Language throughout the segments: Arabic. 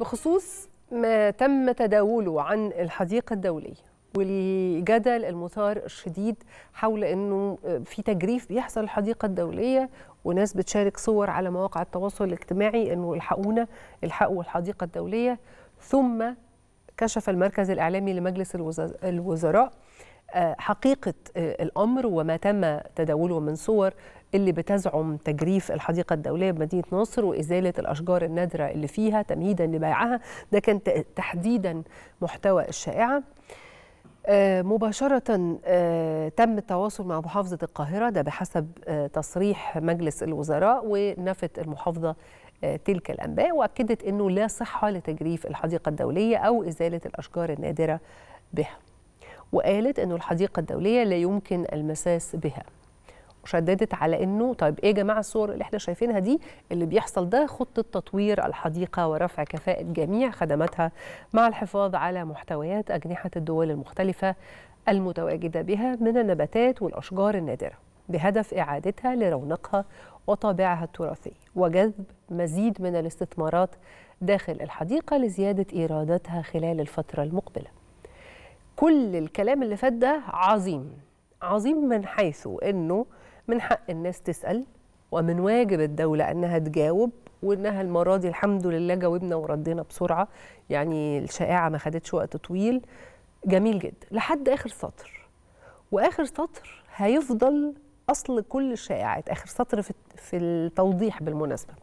بخصوص ما تم تداوله عن الحديقة الدولية والجدل المثار الشديد حول انه في تجريف بيحصل الحديقه الدوليه وناس بتشارك صور على مواقع التواصل الاجتماعي انه الحقونا الحقوا الحديقه الدوليه ثم كشف المركز الاعلامي لمجلس الوزراء حقيقة آه، الأمر وما تم تداوله من صور اللي بتزعم تجريف الحديقة الدولية بمدينة نصر وإزالة الأشجار النادرة اللي فيها تمهيدا لبيعها ده كان تحديدا محتوى الشائعة آه، مباشرة آه، تم التواصل مع محافظة القاهرة ده بحسب تصريح مجلس الوزراء ونفت المحافظة تلك الأنباء وأكدت أنه لا صحة لتجريف الحديقة الدولية أو إزالة الأشجار النادرة بها وقالت أنه الحديقة الدولية لا يمكن المساس بها وشددت على انه طيب ايه يا جماعه الصور اللي احنا شايفينها دي اللي بيحصل ده خطه تطوير الحديقه ورفع كفاءه جميع خدماتها مع الحفاظ على محتويات اجنحه الدول المختلفه المتواجده بها من النباتات والاشجار النادره بهدف اعادتها لرونقها وطابعها التراثي وجذب مزيد من الاستثمارات داخل الحديقه لزياده ايراداتها خلال الفتره المقبله كل الكلام اللي فات ده عظيم عظيم من حيث انه من حق الناس تسال ومن واجب الدوله انها تجاوب وانها المره دي الحمد لله جاوبنا وردينا بسرعه يعني الشائعه ما خدتش وقت طويل جميل جدا لحد اخر سطر واخر سطر هيفضل اصل كل الشائعات اخر سطر في التوضيح بالمناسبه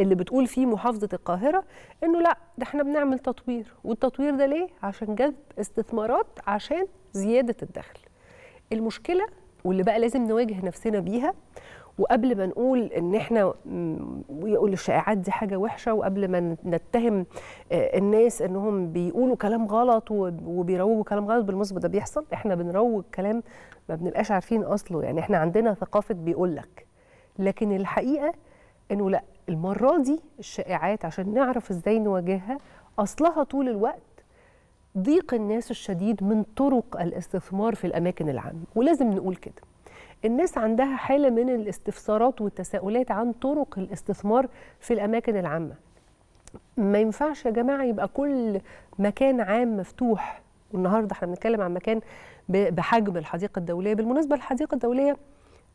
اللي بتقول فيه محافظه القاهره انه لا ده احنا بنعمل تطوير والتطوير ده ليه عشان جذب استثمارات عشان زياده الدخل المشكله واللي بقى لازم نواجه نفسنا بيها وقبل ما نقول ان احنا ويقول الشائعات دي حاجه وحشه وقبل ما نتهم آه، الناس انهم بيقولوا كلام غلط وبيروجوا كلام غلط بالمناسبه ده بيحصل احنا بنروج كلام ما بنبقاش عارفين اصله يعني احنا عندنا ثقافه بيقول لك لكن الحقيقه انه لا المرة دي الشائعات عشان نعرف ازاي نواجهها أصلها طول الوقت ضيق الناس الشديد من طرق الاستثمار في الأماكن العامة ولازم نقول كده الناس عندها حالة من الاستفسارات والتساؤلات عن طرق الاستثمار في الأماكن العامة ما ينفعش يا جماعة يبقى كل مكان عام مفتوح والنهاردة احنا بنتكلم عن مكان بحجم الحديقة الدولية بالمناسبة الحديقة الدولية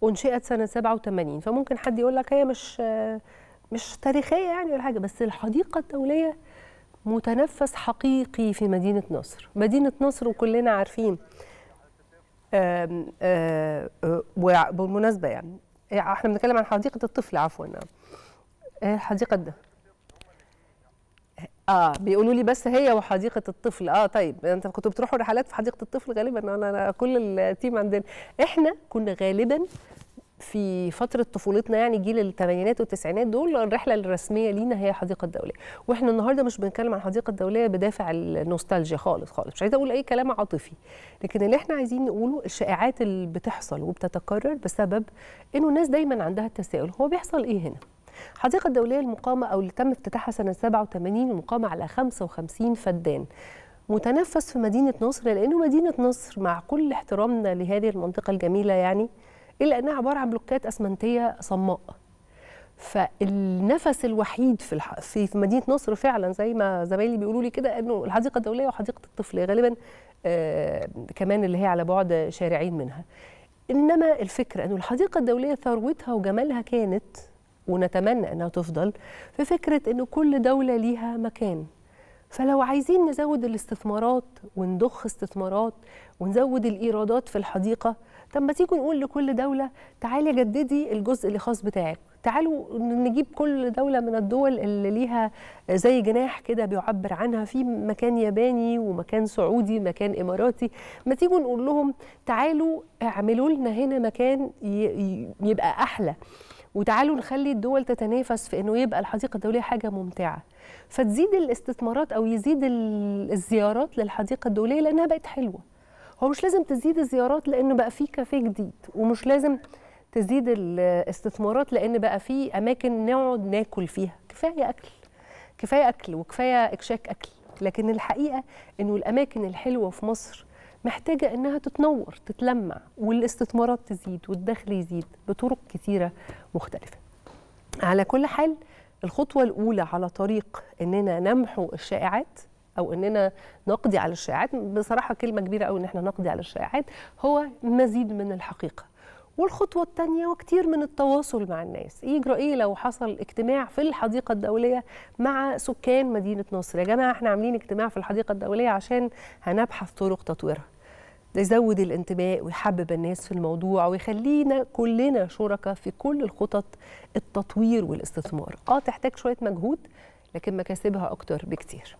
أنشئت سنة 87 فممكن حد يقول لك هي مش مش تاريخيه يعني ولا حاجه بس الحديقه الدوليه متنفس حقيقي في مدينه نصر مدينه نصر وكلنا عارفين وبالمناسبة بالمناسبه يعني احنا بنتكلم عن حديقه الطفل عفوا آه، الحديقه ده اه بيقولوا لي بس هي وحديقه الطفل اه طيب انت كنتوا بتروحوا رحلات في حديقه الطفل غالبا انا, أنا كل التيم عندنا احنا كنا غالبا في فتره طفولتنا يعني جيل الثمانينات والتسعينات دول الرحله الرسميه لينا هي الحديقه الدوليه واحنا النهارده مش بنتكلم عن الحديقه الدوليه بدافع النوستالجيا خالص خالص مش عايزه اقول اي كلام عاطفي لكن اللي احنا عايزين نقوله الشائعات اللي بتحصل وبتتكرر بسبب انه الناس دايما عندها التساؤل هو بيحصل ايه هنا الحديقه الدوليه المقامه او اللي تم افتتاحها سنه 87 المقامه على 55 فدان متنفس في مدينه نصر لانه مدينه نصر مع كل احترامنا لهذه المنطقه الجميله يعني الا انها عباره عن بلوكات اسمنتيه صماء فالنفس الوحيد في الح... في مدينه نصر فعلا زي ما زمايلي بيقولوا لي كده انه الحديقه الدوليه وحديقه الطفل غالبا آه كمان اللي هي على بعد شارعين منها انما الفكره انه الحديقه الدوليه ثروتها وجمالها كانت ونتمنى انها تفضل في فكره انه كل دوله ليها مكان فلو عايزين نزود الاستثمارات ونضخ استثمارات ونزود الايرادات في الحديقه طب ما تيجوا نقول لكل دوله تعالي جددي الجزء اللي خاص بتاعك تعالوا نجيب كل دوله من الدول اللي ليها زي جناح كده بيعبر عنها في مكان ياباني ومكان سعودي مكان اماراتي ما تيجوا نقول لهم تعالوا اعملوا لنا هنا مكان يبقى احلى وتعالوا نخلي الدول تتنافس في انه يبقى الحديقه الدوليه حاجه ممتعه فتزيد الاستثمارات او يزيد الزيارات للحديقه الدوليه لانها بقت حلوه هو مش لازم تزيد الزيارات لانه بقى في كافيه جديد ومش لازم تزيد الاستثمارات لان بقى في اماكن نقعد ناكل فيها كفايه اكل كفايه اكل وكفايه اكشاك اكل لكن الحقيقه انه الاماكن الحلوه في مصر محتاجه انها تتنور تتلمع والاستثمارات تزيد والدخل يزيد بطرق كثيره مختلفه على كل حال الخطوه الاولى على طريق اننا نمحو الشائعات او اننا نقضي على الشائعات بصراحه كلمه كبيره قوي ان احنا نقضي على الشائعات هو مزيد من الحقيقه والخطوة الثانية وكتير من التواصل مع الناس يجرى إيه لو حصل اجتماع في الحديقة الدولية مع سكان مدينة نصر يا جماعة احنا عاملين اجتماع في الحديقة الدولية عشان هنبحث طرق تطويرها ده يزود الانتماء ويحبب الناس في الموضوع ويخلينا كلنا شركاء في كل الخطط التطوير والاستثمار اه تحتاج شوية مجهود لكن مكاسبها أكتر بكتير